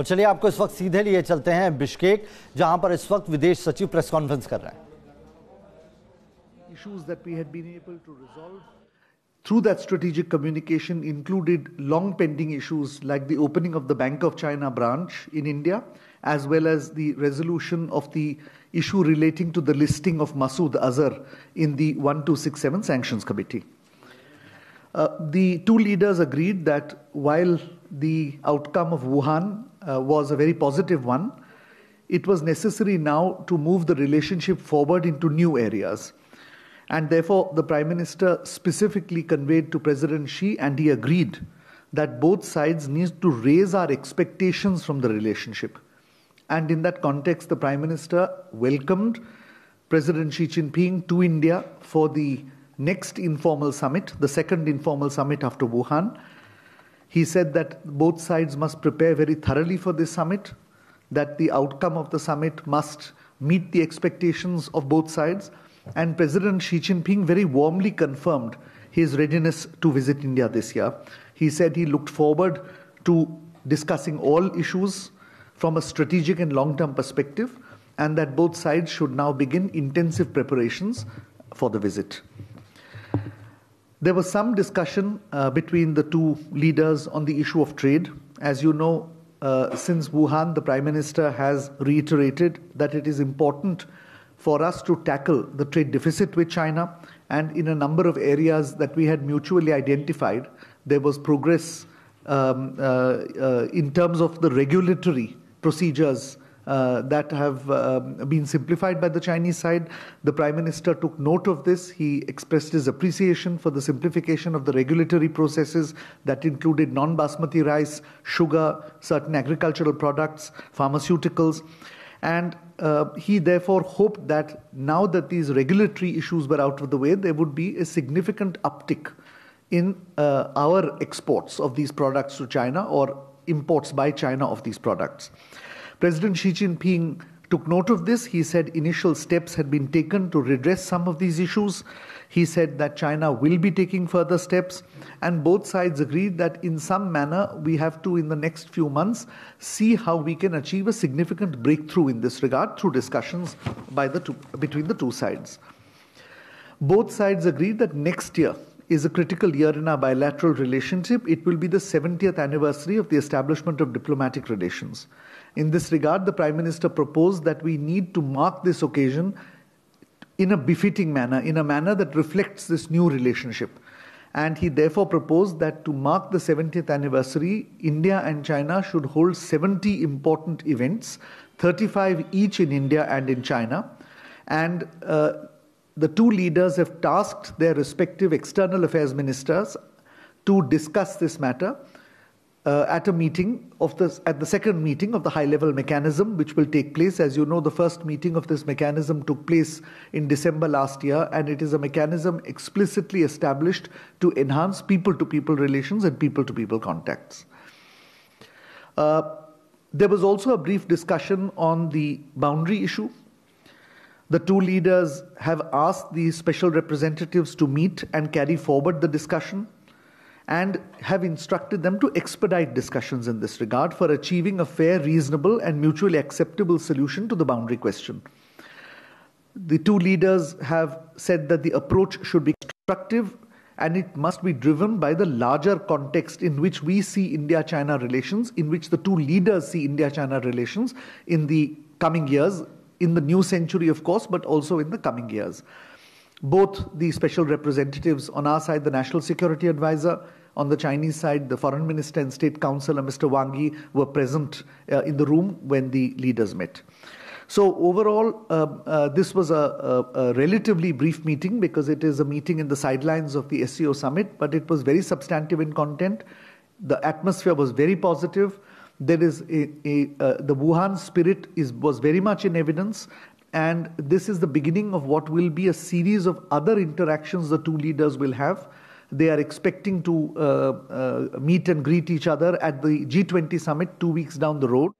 और चलिए आपको इस वक्त सीधे लिए चलते हैं बिश्केक जहां पर इस वक्त विदेश सचिव प्रेस कॉन्फ्रेंस कर रहे हैं issues that we had been able to resolve through that strategic communication included long pending issues like the opening of the Bank of China branch in India, as well as the resolution of the issue relating to the listing of Masood Azhar in the 1267 Sanctions Committee. Uh, the two leaders agreed that while the outcome of Wuhan uh, was a very positive one. It was necessary now to move the relationship forward into new areas. And therefore, the Prime Minister specifically conveyed to President Xi, and he agreed that both sides need to raise our expectations from the relationship. And in that context, the Prime Minister welcomed President Xi Jinping to India for the next informal summit, the second informal summit after Wuhan. He said that both sides must prepare very thoroughly for this summit, that the outcome of the summit must meet the expectations of both sides. And President Xi Jinping very warmly confirmed his readiness to visit India this year. He said he looked forward to discussing all issues from a strategic and long term perspective, and that both sides should now begin intensive preparations for the visit. There was some discussion uh, between the two leaders on the issue of trade. As you know, uh, since Wuhan, the Prime Minister has reiterated that it is important for us to tackle the trade deficit with China. And in a number of areas that we had mutually identified, there was progress um, uh, uh in terms of the regulatory procedures uh, that have uh, been simplified by the Chinese side. The Prime Minister took note of this. He expressed his appreciation for the simplification of the regulatory processes that included non basmati rice, sugar, certain agricultural products, pharmaceuticals. And uh, he therefore hoped that now that these regulatory issues were out of the way, there would be a significant uptick in uh, our exports of these products to China or imports by China of these products. President Xi Jinping took note of this. He said initial steps had been taken to redress some of these issues. He said that China will be taking further steps, and both sides agreed that in some manner we have to, in the next few months, see how we can achieve a significant breakthrough in this regard through discussions by the two, between the two sides. Both sides agreed that next year, is a critical year in our bilateral relationship. It will be the 70th anniversary of the establishment of diplomatic relations. In this regard, the Prime Minister proposed that we need to mark this occasion in a befitting manner, in a manner that reflects this new relationship. And he therefore proposed that to mark the 70th anniversary, India and China should hold 70 important events, 35 each in India and in China. And uh, the two leaders have tasked their respective external affairs ministers to discuss this matter uh, at a meeting of this at the second meeting of the high level mechanism which will take place as you know the first meeting of this mechanism took place in december last year and it is a mechanism explicitly established to enhance people to people relations and people to people contacts uh, there was also a brief discussion on the boundary issue the two leaders have asked the special representatives to meet and carry forward the discussion and have instructed them to expedite discussions in this regard for achieving a fair, reasonable, and mutually acceptable solution to the boundary question. The two leaders have said that the approach should be constructive and it must be driven by the larger context in which we see India China relations, in which the two leaders see India China relations in the coming years, in the new century, of course, but also in the coming years. Both the special representatives on our side, the National Security Advisor on the Chinese side, the foreign minister and state councillor, Mr. Wang Yi, were present uh, in the room when the leaders met. So, overall, uh, uh, this was a, a, a, relatively brief meeting because it is a meeting in the sidelines of the SEO summit, but it was very substantive in content. The atmosphere was very positive. There is a, uh, the Wuhan spirit is, was very much in evidence, and this is the beginning of what will be a series of other interactions the two leaders will have. They are expecting to uh, uh, meet and greet each other at the G20 summit two weeks down the road.